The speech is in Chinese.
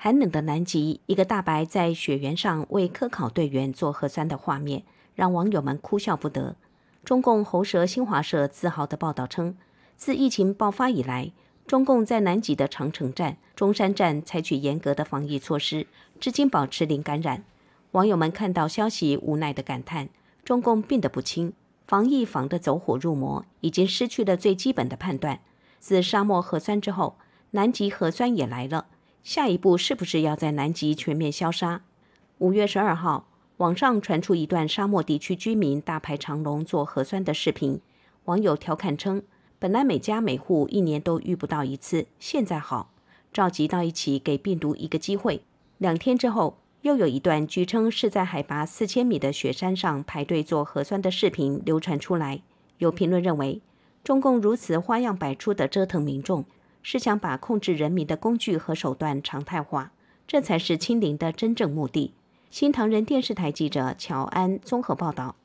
寒冷的南极，一个大白在雪原上为科考队员做核酸的画面，让网友们哭笑不得。中共喉舌新华社自豪的报道称，自疫情爆发以来，中共在南极的长城站、中山站采取严格的防疫措施，至今保持零感染。网友们看到消息，无奈的感叹：中共病得不轻，防疫防得走火入魔，已经失去了最基本的判断。自沙漠核酸之后，南极核酸也来了。下一步是不是要在南极全面消杀？五月十二号，网上传出一段沙漠地区居民大排长龙做核酸的视频，网友调侃称：“本来每家每户一年都遇不到一次，现在好，召集到一起给病毒一个机会。”两天之后，又有一段据称是在海拔四千米的雪山上排队做核酸的视频流传出来。有评论认为，中共如此花样百出地折腾民众。是想把控制人民的工具和手段常态化，这才是清零的真正目的。新唐人电视台记者乔安综合报道。